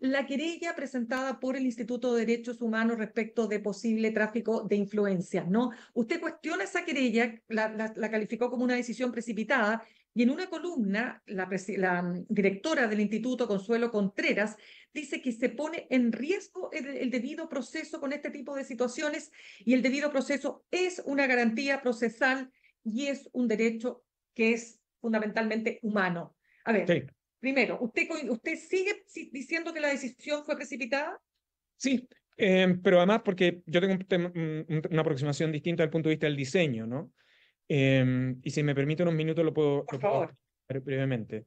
la querella presentada por el Instituto de Derechos Humanos respecto de posible tráfico de influencias, ¿no? Usted cuestiona esa querella, la, calificó como una decisión precipitada, y en una columna, la, la, mm, directora del Instituto, Consuelo Contreras, dice que se pone en riesgo el, debido proceso con este tipo de situaciones y el debido proceso es una garantía procesal y es un derecho que es fundamentalmente humano. A ver, sí. Primero, ¿usted, usted sigue diciendo que la decisión fue precipitada? Sí, em, pero además porque yo tengo una aproximación distinta al punto de vista del diseño, ¿no? Em, y si me permite unos minutos lo puedo... Por favor. brevemente.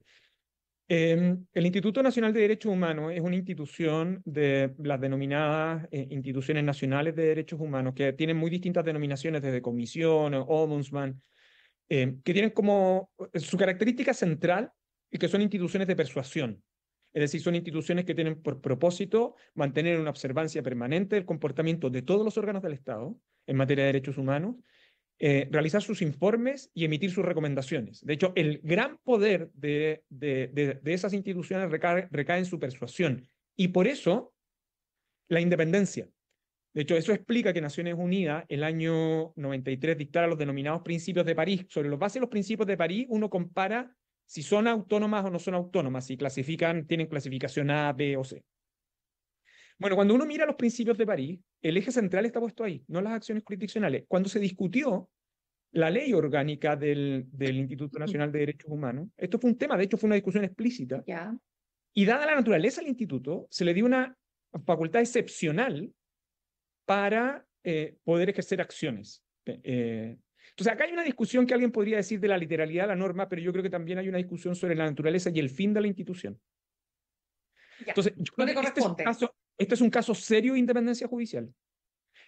Em, el Instituto Nacional de Derechos Humanos es una institución de las denominadas eh, instituciones nacionales de derechos humanos, que tienen muy distintas denominaciones, desde comisión, ombudsman, que tienen como eh, su característica central y que son instituciones de persuasión. Es decir, son instituciones que tienen por propósito mantener una observancia permanente del comportamiento de todos los órganos del Estado en materia de derechos humanos, eh, realizar sus informes y emitir sus recomendaciones. De hecho, el gran poder de, esas instituciones recae, recae en su persuasión y por eso la independencia. De hecho, eso explica que Naciones Unidas, el año 93, dictara los denominados principios de París. Sobre los bases de los principios de París, uno compara si son autónomas o no son autónomas, si clasifican, tienen clasificación A, B o C. Bueno, cuando uno mira los principios de París, el eje central está puesto ahí, no las acciones jurisdiccionales. Cuando se discutió la ley orgánica del, Instituto Nacional de Derechos Humanos, esto fue un tema, de hecho fue una discusión explícita, y dada la naturaleza del instituto, se le dio una facultad excepcional para eh, poder ejercer acciones. Eh, entonces, acá hay una discusión que alguien podría decir de la literalidad de la norma, pero yo creo que también hay una discusión sobre la naturaleza y el fin de la institución. Entonces, este, es un caso, este es un caso serio de independencia judicial.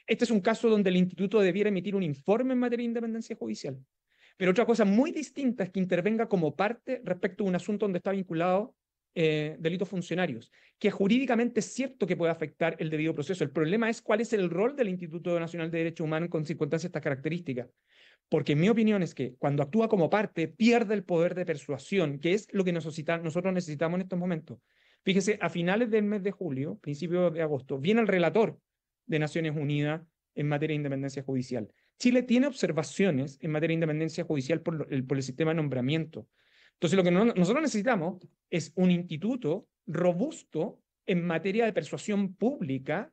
Este es un caso donde el instituto debiera emitir un informe en materia de independencia judicial. Pero otra cosa muy distinta es que intervenga como parte respecto a un asunto donde está vinculado eh, delitos funcionarios, que jurídicamente es cierto que puede afectar el debido proceso. El problema es cuál es el rol del Instituto Nacional de Derecho Humano con circunstancias de estas características. Porque mi opinión es que cuando actúa como parte pierde el poder de persuasión, que es lo que nosotros necesitamos en estos momentos. Fíjese, a finales del mes de julio, principio de agosto, viene el relator de Naciones Unidas en materia de independencia judicial. Chile tiene observaciones en materia de independencia judicial por el sistema de nombramiento. Entonces, lo que nosotros necesitamos es un instituto robusto en materia de persuasión pública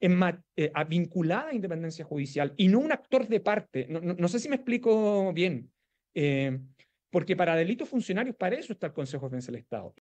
eh, vinculada a independencia judicial y no un actor de parte. No, sé si me explico bien, eh, porque para delitos funcionarios, para eso está el Consejo de Defensa del Estado.